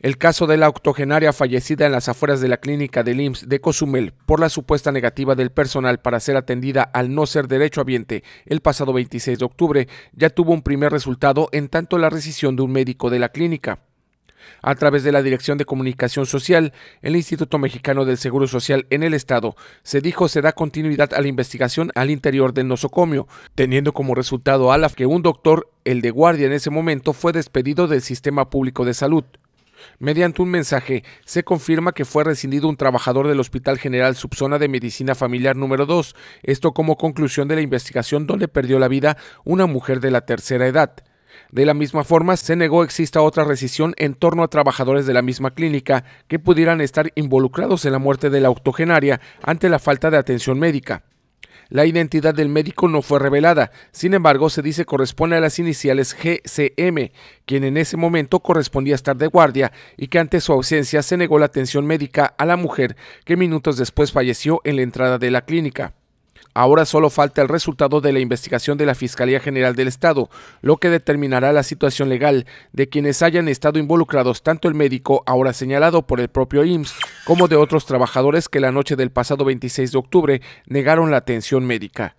el caso de la octogenaria fallecida en las afueras de la clínica del IMSS de Cozumel por la supuesta negativa del personal para ser atendida al no ser derecho habiente el pasado 26 de octubre ya tuvo un primer resultado en tanto la rescisión de un médico de la clínica. A través de la Dirección de Comunicación Social, el Instituto Mexicano del Seguro Social en el Estado, se dijo se da continuidad a la investigación al interior del nosocomio, teniendo como resultado a que un doctor, el de guardia en ese momento, fue despedido del Sistema Público de Salud. Mediante un mensaje, se confirma que fue rescindido un trabajador del Hospital General Subzona de Medicina Familiar número 2, esto como conclusión de la investigación donde perdió la vida una mujer de la tercera edad. De la misma forma, se negó exista otra rescisión en torno a trabajadores de la misma clínica que pudieran estar involucrados en la muerte de la octogenaria ante la falta de atención médica. La identidad del médico no fue revelada, sin embargo se dice corresponde a las iniciales GCM, quien en ese momento correspondía estar de guardia y que ante su ausencia se negó la atención médica a la mujer que minutos después falleció en la entrada de la clínica. Ahora solo falta el resultado de la investigación de la Fiscalía General del Estado, lo que determinará la situación legal de quienes hayan estado involucrados, tanto el médico, ahora señalado por el propio IMSS, como de otros trabajadores que la noche del pasado 26 de octubre negaron la atención médica.